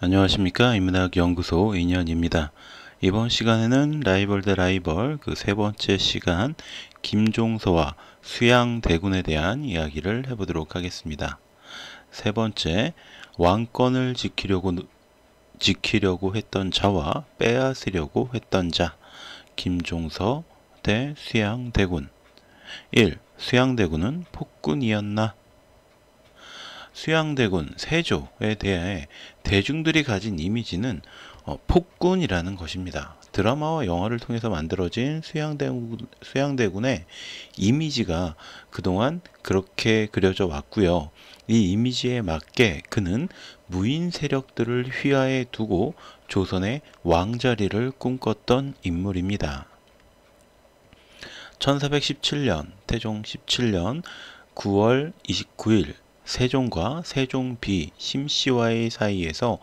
안녕하십니까 인문학 연구소 인연입니다. 이번 시간에는 라이벌 대 라이벌 그 세 번째 시간 김종서와 수양대군에 대한 이야기를 해보도록 하겠습니다. 세 번째 왕권을 지키려고 지키려고 했던 자와 빼앗으려고 했던 자 김종서 대 수양대군 1. 수양대군은 폭군이었나? 수양대군 세조에 대해 대중들이 가진 이미지는 어, 폭군이라는 것입니다. 드라마와 영화를 통해서 만들어진 수양대군, 수양대군의 이미지가 그동안 그렇게 그려져 왔고요. 이 이미지에 맞게 그는 무인 세력들을 휘하에 두고 조선의 왕자리를 꿈꿨던 인물입니다. 1417년, 태종 17년 9월 29일 세종과 세종비 심씨와의 사이에서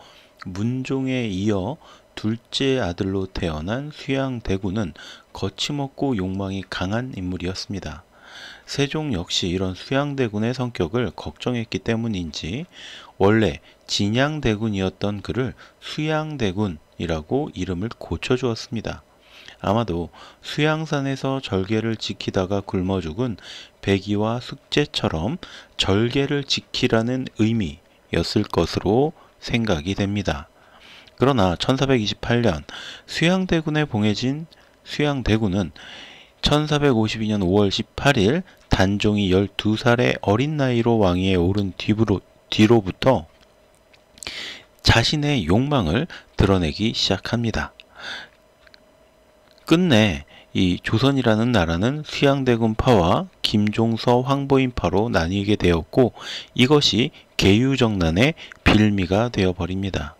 문종에 이어 둘째 아들로 태어난 수양대군은 거침없고 욕망이 강한 인물이었습니다. 세종 역시 이런 수양대군의 성격을 걱정했기 때문인지 원래 진양대군이었던 그를 수양대군이라고 이름을 고쳐주었습니다. 아마도 수양산에서 절개를 지키다가 굶어 죽은 백이와 숙제처럼 절개를 지키라는 의미였을 것으로 생각이 됩니다. 그러나 1428년 수양대군에 봉해진 수양대군은 1452년 5월 18일 단종이 12살의 어린 나이로 왕위에 오른 뒤로, 뒤로부터 자신의 욕망을 드러내기 시작합니다. 끝내 이 조선이라는 나라는 수양대군파와 김종서 황보인파로 나뉘게 되었고 이것이 계유정난의 빌미가 되어버립니다.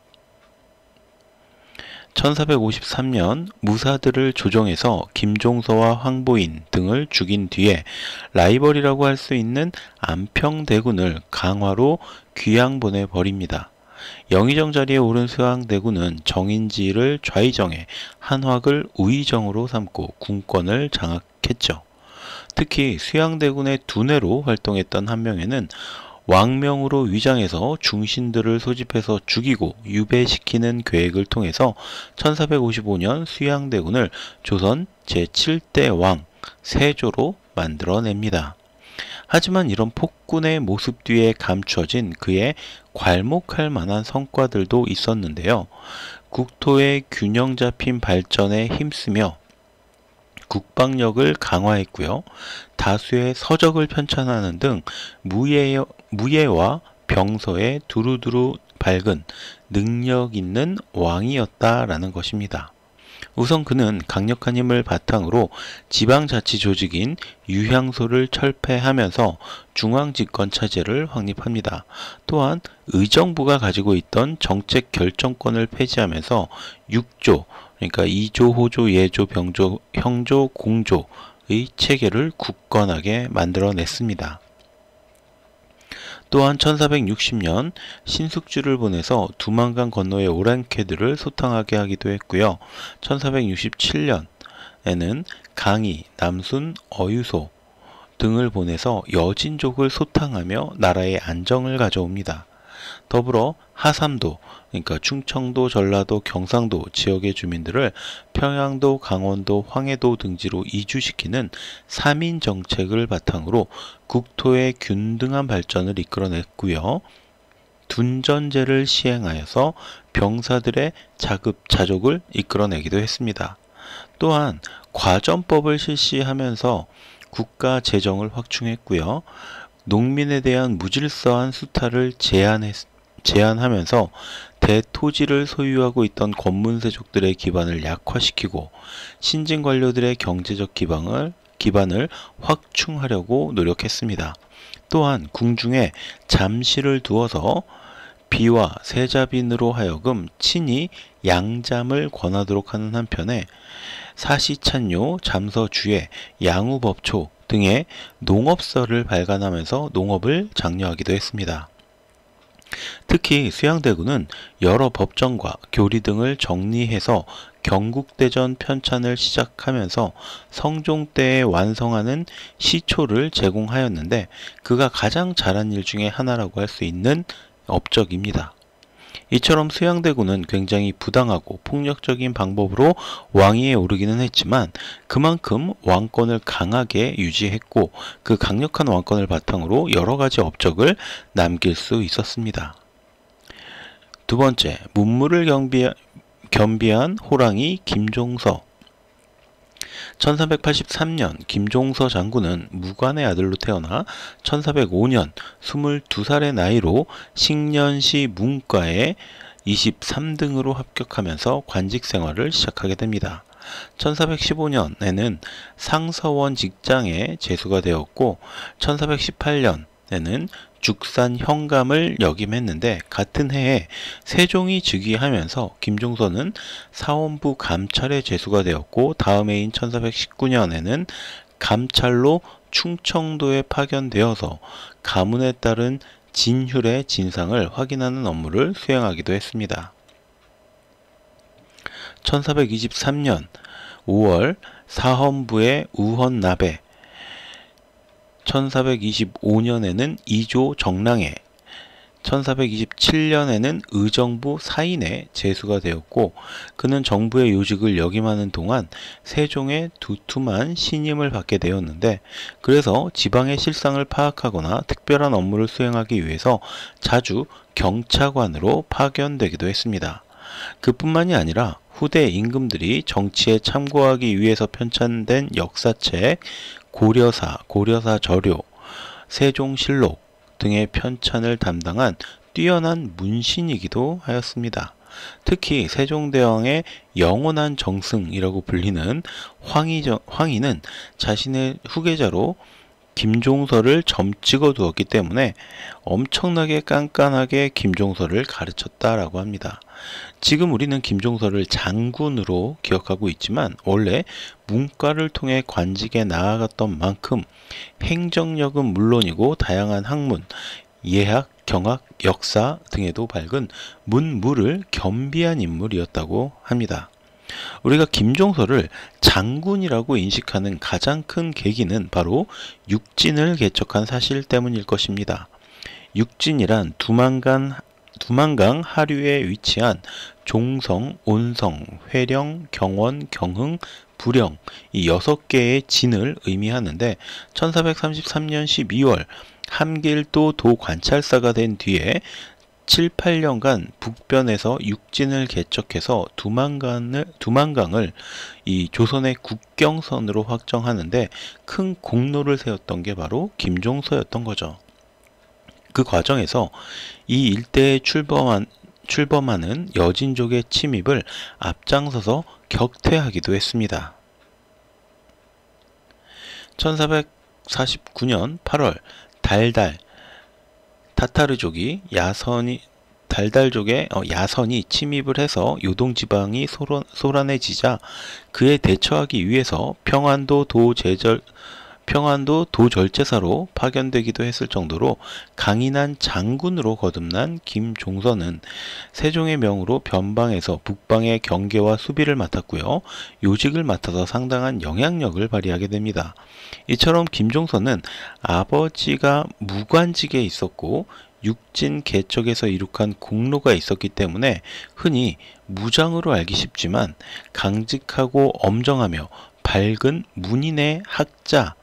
1453년 무사들을 조정해서 김종서와 황보인 등을 죽인 뒤에 라이벌이라고 할 수 있는 안평대군을 강화로 귀양 보내버립니다. 영의정 자리에 오른 수왕대군은 정인지를 좌의정에 한확을 우의정으로 삼고 군권을 장악했죠. 특히 수양대군의 두뇌로 활동했던 한 명에는 왕명으로 위장해서 중신들을 소집해서 죽이고 유배시키는 계획을 통해서 1455년 수양대군을 조선 제7대 왕 세조로 만들어냅니다. 하지만 이런 폭군의 모습 뒤에 감춰진 그의 괄목할 만한 성과들도 있었는데요. 국토의 균형 잡힌 발전에 힘쓰며 국방력을 강화했고요. 다수의 서적을 편찬하는 등 무예, 무예와 병서에 두루두루 밝은 능력 있는 왕이었다라는 것입니다. 우선 그는 강력한 힘을 바탕으로 지방자치조직인 유향소를 철폐하면서 중앙집권 체제를 확립합니다. 또한 의정부가 가지고 있던 정책 결정권을 폐지하면서 6조, 그러니까 2조, 호조, 예조, 병조, 형조, 공조의 체계를 굳건하게 만들어냈습니다. 또한 1460년 신숙주를 보내서 두만강 건너의 오랑캐들을 소탕하게 하기도 했고요. 1467년에는 강희, 남순, 어유소 등을 보내서 여진족을 소탕하며 나라의 안정을 가져옵니다. 더불어 하삼도, 그러니까 충청도, 전라도, 경상도 지역의 주민들을 평양도, 강원도, 황해도 등지로 이주시키는 3인 정책을 바탕으로 국토의 균등한 발전을 이끌어냈고요. 둔전제를 시행하여서 병사들의 자급 자족을 이끌어내기도 했습니다. 또한 과전법을 실시하면서 국가 재정을 확충했고요. 농민에 대한 무질서한 수탈을 제한했, 제한하면서 대토지를 소유하고 있던 권문세족들의 기반을 약화시키고 신진 관료들의 경제적 기반을 기반을 확충하려고 노력했습니다. 또한 궁중에 잠실을 두어서 비와 세자빈으로 하여금 친히 양잠을 권하도록 하는 한편에 사시찬요, 잠서주의, 양우법초 등의 농업서를 발간하면서 농업을 장려하기도 했습니다. 특히 수양대군은 여러 법정과 교리 등을 정리해서 경국대전 편찬을 시작하면서 성종 때에 완성하는 시초를 제공하였는데 그가 가장 잘한 일 중에 하나라고 할 수 있는 업적입니다. 이처럼 수양대군은 굉장히 부당하고 폭력적인 방법으로 왕위에 오르기는 했지만 그만큼 왕권을 강하게 유지했고 그 강력한 왕권을 바탕으로 여러 가지 업적을 남길 수 있었습니다. 두 번째, 문물을 경비, 겸비한 호랑이 김종서 1383년 김종서 장군은 무관의 아들로 태어나 1405년 22살의 나이로 식년시 문과에 23등으로 합격하면서 관직 생활을 시작하게 됩니다. 1415년에는 상서원 직장에 재수가 되었고 1418년 에는 죽산 현감을 역임했는데 같은 해에 세종이 즉위하면서 김종선은 사원부 감찰에 제수가 되었고 다음 해인 1419년에는 감찰로 충청도에 파견되어서 가문에 따른 진휼의 진상을 확인하는 업무를 수행하기도 했습니다. 1423년 5월 사헌부의 우헌납에 1425년에는 이조 정랑에 1427년에는 의정부 사인에 제수가 되었고 그는 정부의 요직을 역임하는 동안 세종의 두툼한 신임을 받게 되었는데 그래서 지방의 실상을 파악하거나 특별한 업무를 수행하기 위해서 자주 경차관으로 파견되기도 했습니다. 그뿐만이 아니라 후대 임금들이 정치에 참고하기 위해서 편찬된 역사책 고려사, 고려사 저료, 세종실록 등의 편찬을 담당한 뛰어난 문신이기도 하였습니다. 특히 세종대왕의 영원한 정승이라고 불리는 황희는 자신의 후계자로 김종서를 점 찍어 두었기 때문에 엄청나게 깐깐하게 김종서를 가르쳤다라고 합니다. 지금 우리는 김종서를 장군으로 기억하고 있지만 원래 문과를 통해 관직에 나아갔던 만큼 행정력은 물론이고 다양한 학문, 예학, 경학, 역사 등에도 밝은 문무를 겸비한 인물이었다고 합니다. 우리가 김종서를 장군이라고 인식하는 가장 큰 계기는 바로 육진을 개척한 사실 때문일 것입니다. 육진이란 두만간 두만강 하류에 위치한 종성, 온성, 회령, 경원, 경흥, 부령 이 여섯 개의 진을 의미하는데 1433년 12월 함길도 도관찰사가 된 뒤에 7, 8년간 북변에서 육진을 개척해서 두만강을, 두만강을 이 조선의 국경선으로 확정하는데 큰 공로를 세웠던 게 바로 김종서였던 거죠. 그 과정에서 이 일대에 출범한, 출범하는 여진족의 침입을 앞장서서 격퇴하기도 했습니다. 1449년 8월 달달 타타르족이 야선이 달달족의 어, 야선이 침입을 해서 요동 지방이 소란, 해지자 그에 대처하기 위해서 평안도 도제절 평안도 도절제사로 파견되기도 했을 정도로 강인한 장군으로 거듭난 김종선은 세종의 명으로 변방에서 북방의 경계와 수비를 맡았고요. 요직을 맡아서 상당한 영향력을 발휘하게 됩니다. 이처럼 김종선은 아버지가 무관직에 있었고 육진 개척에서 이룩한 공로가 있었기 때문에 흔히 무장으로 알기 쉽지만 강직하고 엄정하며 밝은 문인의 학자,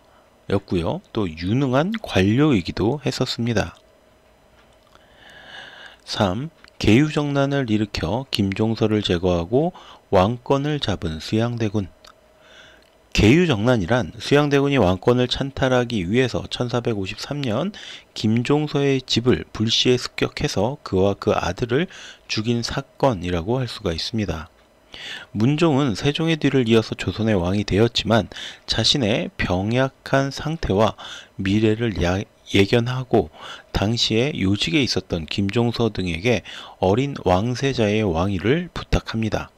였고요. 또 유능한 관료이기도 했었습니다. 3. 개유정난을 일으켜 김종서를 제거하고 왕권을 잡은 수양대군 개유정난이란 수양대군이 왕권을 찬탈하기 위해서 1453년 김종서의 집을 불시에 습격해서 그와 그 아들을 죽인 사건이라고 할 수가 있습니다. 문종은 세종의 뒤를 이어서 조선의 왕이 되었지만 자신의 병약한 상태와 미래를 야, 예견하고 당시에 요직에 있었던 김종서 등에게 어린 왕세자의 왕위를 부탁합니다.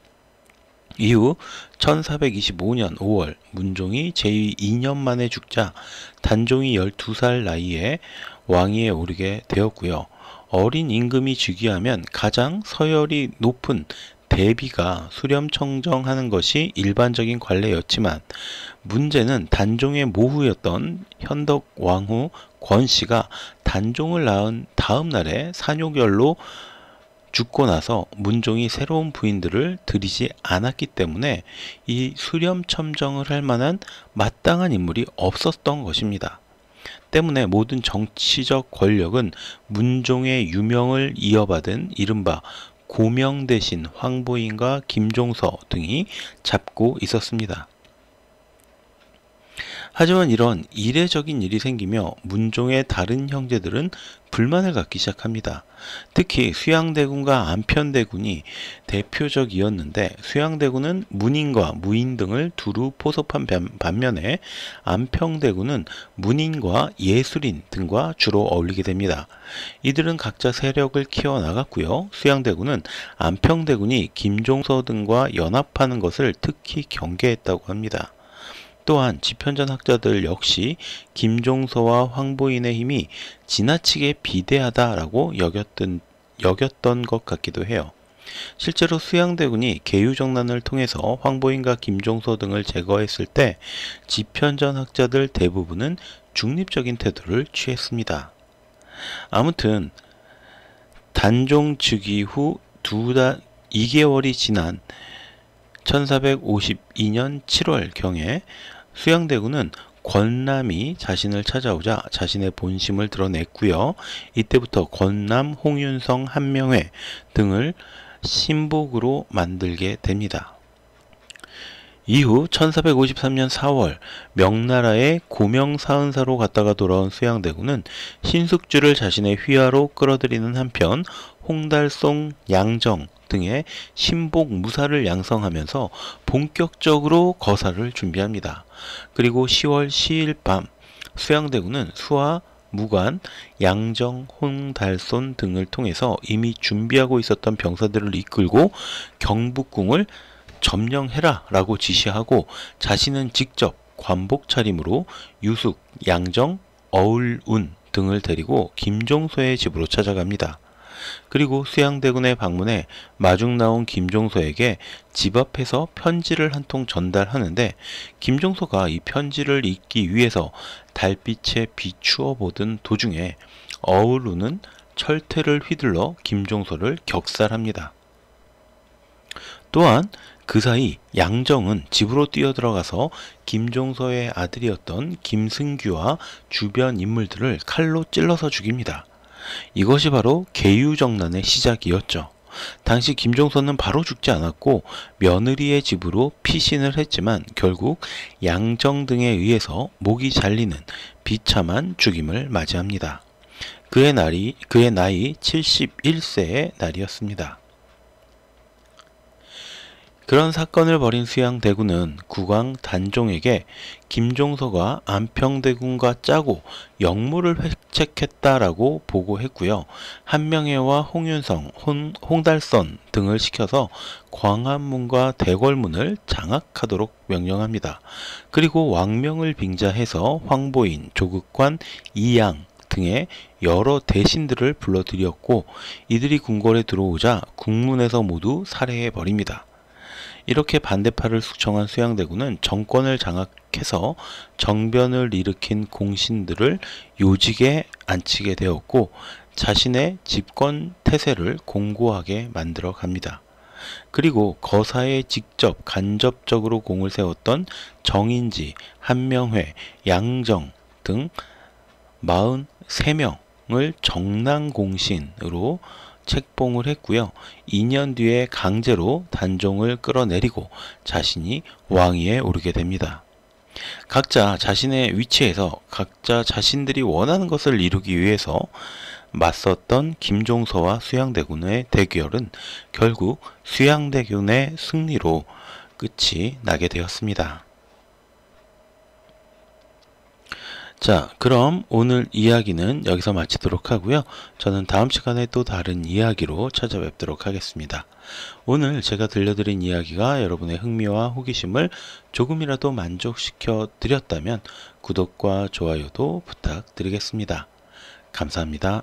이후 1425년 5월 문종이 제위 2년 만에 죽자 단종이 12살 나이에 왕위에 오르게 되었고요. 어린 임금이 즉위하면 가장 서열이 높은 대비가 수렴 청정하는 것이 일반적인 관례였지만 문제는 단종의 모후였던 현덕 왕후 권씨가 단종을 낳은 다음 날에 산후결로 죽고 나서 문종이 새로운 부인들을 들이지 않았기 때문에 이 수렴 첨정을 할 만한 마땅한 인물이 없었던 것입니다. 때문에 모든 정치적 권력은 문종의 유명을 이어받은 이른바 고명 대신 황보인과 김종서 등이 잡고 있었습니다. 하지만 이런 이례적인 일이 생기며 문종의 다른 형제들은 불만을 갖기 시작합니다. 특히 수양대군과 안편대군이 대표적이었는데 수양대군은 문인과 무인 등을 두루 포섭한 반면에 안평대군은 문인과 예술인 등과 주로 어울리게 됩니다. 이들은 각자 세력을 키워나갔고요. 수양대군은 안평대군이 김종서 등과 연합하는 것을 특히 경계했다고 합니다. 또한 지편전 학자들 역시 김종서와 황보인의 힘이 지나치게 비대하다라고 여겼던, 여겼던 것 같기도 해요. 실제로 수양대군이 계유정난을 통해서 황보인과 김종서 등을 제거했을 때 지편전 학자들 대부분은 중립적인 태도를 취했습니다. 아무튼 단종 즉위 후두달 2개월이 지난 1452년 7월경에 수양대군은 권남이 자신을 찾아오자 자신의 본심을 드러냈고요. 이때부터 권남, 홍윤성, 한명회 등을 신복으로 만들게 됩니다. 이후 1453년 4월 명나라의 고명사은사로 갔다가 돌아온 수양대군은 신숙주를 자신의 휘하로 끌어들이는 한편 홍달송, 양정, 등의 신복 무사를 양성하면서 본격적으로 거사를 준비합니다. 그리고 10월 10일 밤 수양대군은 수하 무관, 양정, 홍달손 등을 통해서 이미 준비하고 있었던 병사들을 이끌고 경북궁을 점령해라 라고 지시하고 자신은 직접 관복 차림으로 유숙, 양정, 어울운 등을 데리고 김종서의 집으로 찾아갑니다. 그리고 수양대군의 방문에 마중 나온 김종서에게 집 앞에서 편지를 한 통 전달하는데 김종서가 이 편지를 읽기 위해서 달빛에 비추어 보던 도중에 어울루는 철퇴를 휘둘러 김종서를 격살합니다. 또한 그 사이 양정은 집으로 뛰어들어가서 김종서의 아들이었던 김승규와 주변 인물들을 칼로 찔러서 죽입니다. 이것이 바로 계유정난의 시작이었죠. 당시 김종선은 바로 죽지 않았고 며느리의 집으로 피신을 했지만 결국 양정 등에 의해서 목이 잘리는 비참한 죽임을 맞이합니다. 그의 날이 그의 나이 71세의 날이었습니다. 그런 사건을 벌인 수양대군은 국왕 단종에게 김종서가 안평대군과 짜고 역무를 획책했다라고 보고했고요. 한명회와 홍윤성, 홍, 홍달선 등을 시켜서 광안문과 대궐문을 장악하도록 명령합니다. 그리고 왕명을 빙자해서 황보인, 조극관, 이양, 등의 여러 대신들을 불러들였고 이들이 궁궐에 들어오자 국문에서 모두 살해해 버립니다. 이렇게 반대파를 숙청한 수양대군은 정권을 장악해서 정변을 일으킨 공신들을 요직에 앉히게 되었고 자신의 집권 태세를 공고하게 만들어 갑니다. 그리고 거사에 직접 간접적으로 공을 세웠던 정인지, 한명회, 양정 등 43명을 정난공신으로 책봉을 했고요. 2년 뒤에 강제로 단종을 끌어내리고 자신이 왕위에 오르게 됩니다. 각자 자신의 위치에서 각자 자신들이 원하는 것을 이루기 위해서 맞섰던 김종서와 수양대군의 대결은 결국 수양대군의 승리로 끝이 나게 되었습니다. 자, 그럼 오늘 이야기는 여기서 마치도록 하고요. 저는 다음 시간에 또 다른 이야기로 찾아뵙도록 하겠습니다. 오늘 제가 들려드린 이야기가 여러분의 흥미와 호기심을 조금이라도 만족시켜 드렸다면 구독과 좋아요도 부탁드리겠습니다. 감사합니다.